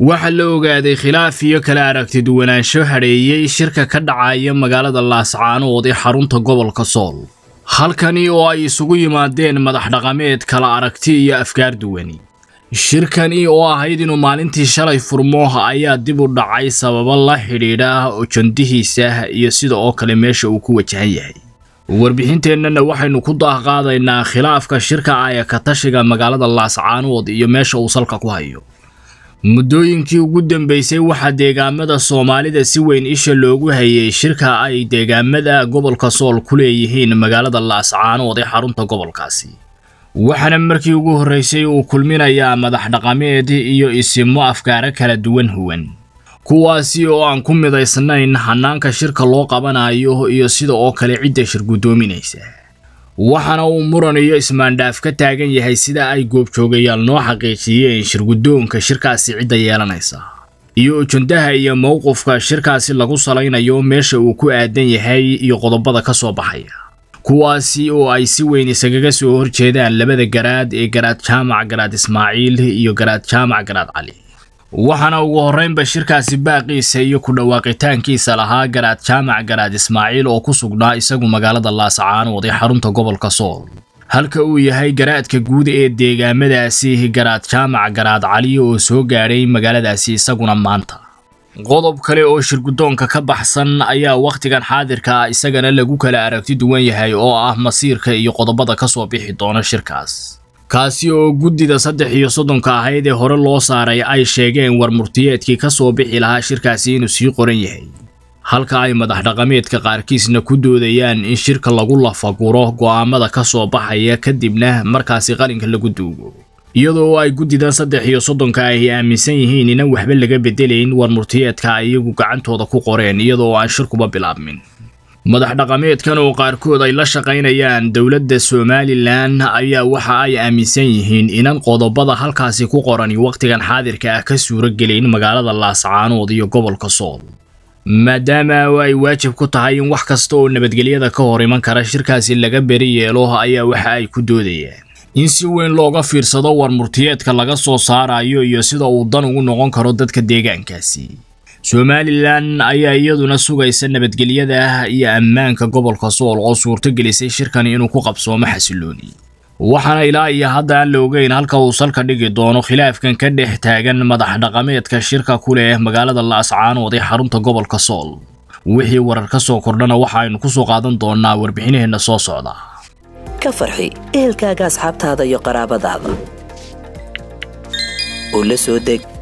waxaa la ogaaday khilaaf iyo kala aragti duwanaansho hadheeyey shirka ka dhacaya magaalada laascaanood ee xarunta gobolka sool halkani oo ay isugu yimaadeen madax dhaqameed kala aragti iyo afkaar duwani shirkani oo ahayd inuu maalintii shalay furmooha ayaa dib u dhacay sababo la xidhiidha ah ojandihiisa ah iyo sida oo kale meesha uu ku wajahan yahay warbixinteennana waxaynu ku daahqaadaynaa khilaafka shirka aya ka tashiga magaalada laascaanood iyo meesha uu salka ku hayo muddooyinkii ugu dambeysay waxaa deegaamada soomaalida si weyn isha loogu hayay shirka ay deegaamada gobolka sool ku leeyihiin magaalada laascaanood ee xarunta gobolkaasi waxaana markii ugu horraysay uu kulminayaa madax dhaqameed iyo isimo afkaara kala duwan huwan kuwaasi oo aan ku midaysnayn hannaanka shirka loo qabanayo iyo sida oo kale cidda shir guddoominaysa waxaana uu muran iyo ismaandhaaf ka taagan yahay sida ay goobjoogayaal noo xaqiijiyeen shirgudoonka shirkaasi cidda yeelanaysa iyo ujandaha iyo mowqifka shirkaasi lagu salaynayo meesha uu ku aadan yahay iyo qodobada ka soo baxaya kuwaasi oo ay si weyn isagaga soo horjeedaan labada garaad ee garaad jaamac garaad ismaaciil iyo garaad jaamac garaad cali waxaana ugu horreynba shirkaasi baaqiisa iyo ku dhawaaqitaankiisa lahaa garaad jaamac garaad ismaaciil oo ku sugnaa isagu magaalada laascaanood ee xarunta gobolka sool halka uu yahay garaadka guud ee deegaamadaasi garaad jaamac garaad cali oo soo gaadhay magaaladaasi isaguna maanta qodob kale oo shirgudoonka ka baxsan ayaa wakhtigan xaadirka ah isagana lagu kala aragti duwan yahay oo ah masiirka iyo qodobada ka soo bixi doona shirkaas kaasi oo guddida saddex iyo soddonka ahayd ee hore loo saaray ay sheegeen war murtiyeedkii ka soo bixi lahaa shirkaasi inuu sii qoran yahay halka ay madax dhaqameedka qaarkiisna ku doodayaan in shirka lagu lafaguro go'aamada ka soo baxaya kadibna markaasi qalinka lagu duugo iyadoo ay guddidan saddex iyo soddonka ay aaminsan yihiin inaan waxba laga bedelayn warmurtiyeedka murtiyeedka iyagu gacantooda ku qoreen iyadoo aan shirkuba bilaabmin madax dhaqameedkan oo qaarkood ay la shaqaynayaan dowladda somalilan ayaa waxa ay aaminsan yihiin inan qodobada halkaasi ku qorani wakhtigan xaadirka ah ka suurogelin magaalada laascaanood iyo gobolka sool maadaama ay waajib ku tahay in wax kasta oo nabadgelyada ka hor iman kara shirkaasi laga beri yeelo ayaa waxa ay ku doodayaan in si weyn looga fiirsado war murtiyeedka laga soo saarayo iyo sida uu dan ugu noqon karo dadka deegaankaasi somalilan ayaa iyaduna sugaysa nabadgelyada ah iyo ammaanka gobolka sool oo suurtogelisay shirkani inuu ku qabsoomo xasilooni waxaana ilaa iyo hadda aan la ogeyn halka uu salka dhigi doono khilaafkan ka dhex taagan madax dhaqameedka shirka ku leh magaalada la'ascaanood ee xarunta gobolka sool wixii warar ka soo kordhana waxa aynu ku soo qaadan doonnaa warbixinaheenna soo socda ka farxi ehelkaaga asxaabtaada iyo qaraabadaada oo la soo deg